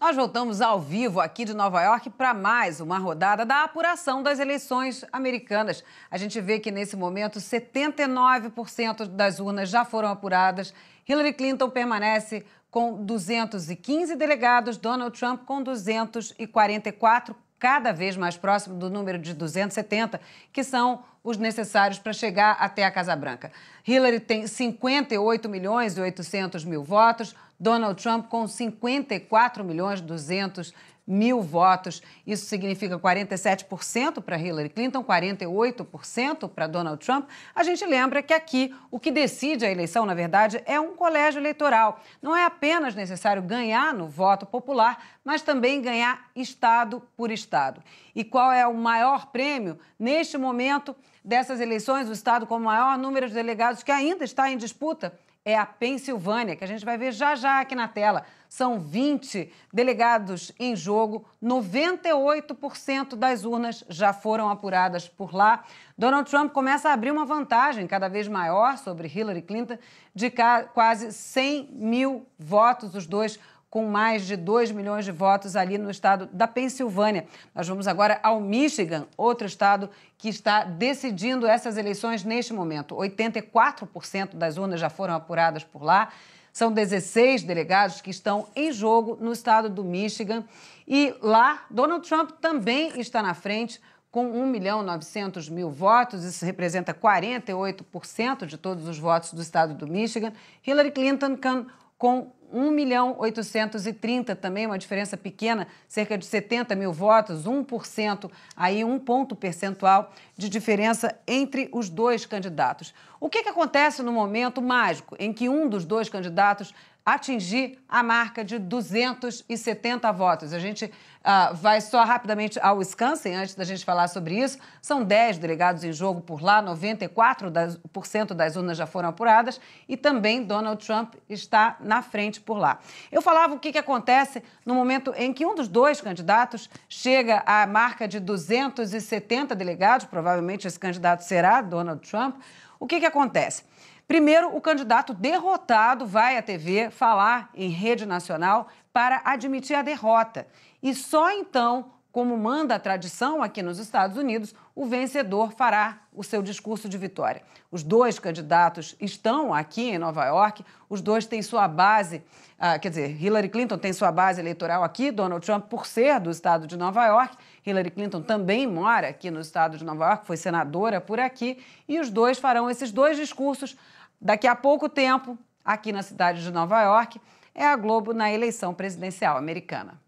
Nós voltamos ao vivo aqui de Nova York para mais uma rodada da apuração das eleições americanas. A gente vê que nesse momento 79% das urnas já foram apuradas. Hillary Clinton permanece com 215 delegados, Donald Trump com 244, cada vez mais próximo do número de 270, que são os necessários para chegar até a Casa Branca. Hillary tem 58 milhões e 800 mil votos, Donald Trump com 54 milhões 200 mil votos. Isso significa 47% para Hillary Clinton, 48% para Donald Trump. A gente lembra que aqui o que decide a eleição, na verdade, é um colégio eleitoral. Não é apenas necessário ganhar no voto popular, mas também ganhar estado por estado. E qual é o maior prêmio neste momento dessas eleições? O estado com o maior número de delegados que ainda está em disputa é a Pensilvânia, que a gente vai ver já já aqui na tela. São 20 delegados em jogo, 98% das urnas já foram apuradas por lá. Donald Trump começa a abrir uma vantagem cada vez maior sobre Hillary Clinton de quase 100 mil votos, os dois com mais de 2 milhões de votos ali no estado da Pensilvânia. Nós vamos agora ao Michigan, outro estado que está decidindo essas eleições neste momento. 84% das urnas já foram apuradas por lá. São 16 delegados que estão em jogo no estado do Michigan. E lá, Donald Trump também está na frente, com 1 milhão 900 mil votos. Isso representa 48% de todos os votos do estado do Michigan. Hillary Clinton com 1 milhão 830, também uma diferença pequena, cerca de 70 mil votos, 1%, aí um ponto percentual de diferença entre os dois candidatos. O que, que acontece no momento mágico em que um dos dois candidatos atingir a marca de 270 votos. A gente uh, vai só rapidamente ao Wisconsin, antes da gente falar sobre isso. São 10 delegados em jogo por lá, 94% das, das urnas já foram apuradas e também Donald Trump está na frente por lá. Eu falava o que, que acontece no momento em que um dos dois candidatos chega à marca de 270 delegados, provavelmente esse candidato será Donald Trump. O que, que acontece? Primeiro, o candidato derrotado vai à TV falar em rede nacional para admitir a derrota. E só então como manda a tradição aqui nos Estados Unidos, o vencedor fará o seu discurso de vitória. Os dois candidatos estão aqui em Nova York, os dois têm sua base, ah, quer dizer, Hillary Clinton tem sua base eleitoral aqui, Donald Trump, por ser do estado de Nova York, Hillary Clinton também mora aqui no estado de Nova York, foi senadora por aqui, e os dois farão esses dois discursos daqui a pouco tempo, aqui na cidade de Nova York. É a Globo na eleição presidencial americana.